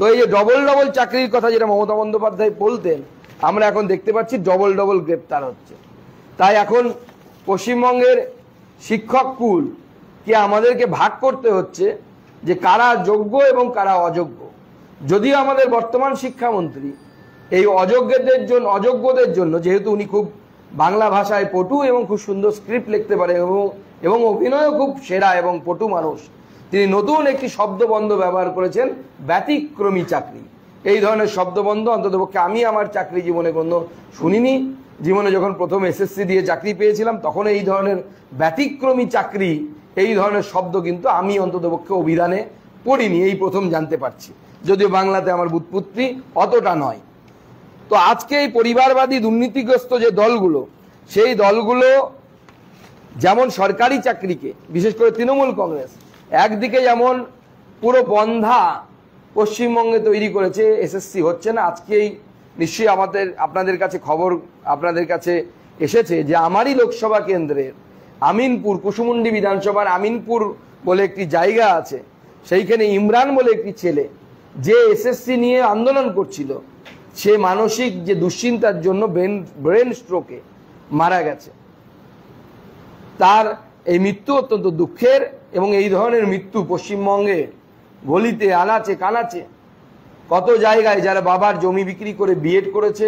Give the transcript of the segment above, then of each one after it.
তো এই যে ডবল ডবল চাকরির কথা যেটা মমতা বন্দ্যোপাধ্যায় বলতেন আমরা এখন দেখতে পাচ্ছি ডবল ডবল গ্রেপ্তার হচ্ছে তাই এখন পশ্চিমবঙ্গের শিক্ষক কুল কি আমাদেরকে ভাগ করতে হচ্ছে যে কারা যোগ্য এবং কারা অযোগ্য যদিও আমাদের বর্তমান শিক্ষামন্ত্রী এই অযোগ্যদের জন্য অযোগ্যদের জন্য যেহেতু উনি খুব বাংলা ভাষায় পটু এবং খুব সুন্দর স্ক্রিপ্ট লিখতে পারে এবং এবং অভিনয়ও খুব সেরা এবং পটু মানুষ তিনি নতুন একটি শব্দবন্ধ ব্যবহার করেছেন ব্যতিক্রমী চাকরি এই ধরনের শব্দবন্ধ অন্ততপক্ষে আমি আমার চাকরি জীবনে কোনো শুনিনি জীবনে যখন প্রথম এসএসসি দিয়ে চাকরি পেয়েছিলাম তখন এই ধরনের ব্যতিক্রমী চাকরি এই ধরনের শব্দ কিন্তু আমি অন্ততপক্ষে অভিধানে পড়িনি এই প্রথম জানতে পারছি যদিও বাংলাতে আমার বুৎপুত্রি অতটা নয় তো আজকে এই পরিবারবাদী দুর্নীতিগ্রস্ত যে দলগুলো সেই দলগুলো যেমন সরকারি চাকরিকে বিশেষ করে তৃণমূল কংগ্রেস একদিকে যেমন পুরো বন্ধা পশ্চিমবঙ্গে তৈরি করেছে এসএসসি হচ্ছে না আজকেই নিশ্চয়ই আমাদের আপনাদের কাছে খবর আপনাদের কাছে এসেছে যে আমারই লোকসভা কেন্দ্রের আমিনপুর কুসুমুন্ডি বিধানসভার আমিনপুর বলে একটি জায়গা আছে সেইখানে ইমরান বলে একটি ছেলে যে এসএসসি নিয়ে আন্দোলন করছিল সে মানসিক যে দুশ্চিন্তার জন্য ব্রেন ব্রেন স্ট্রোকে মারা গেছে তার এই মৃত্যু অত্যন্ত দুঃখের এবং এই ধরনের মৃত্যু পশ্চিমবঙ্গে গলিতে আনাচে কানাচে কত জায়গায় যারা বাবার জমি বিক্রি করে বিএড করেছে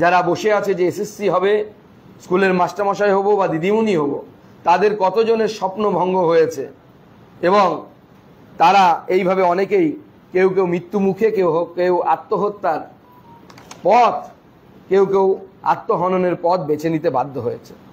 যারা বসে আছে যে এসএসসি হবে স্কুলের মাস্টারমশাই হব বা দিদিমণি হব তাদের কতজনের স্বপ্ন ভঙ্গ হয়েছে এবং তারা এইভাবে অনেকেই কেউ কেউ মৃত্যু মুখে কেউ কেউ আত্মহত্যার পথ কেউ কেউ আত্মহননের পথ বেছে নিতে বাধ্য হয়েছে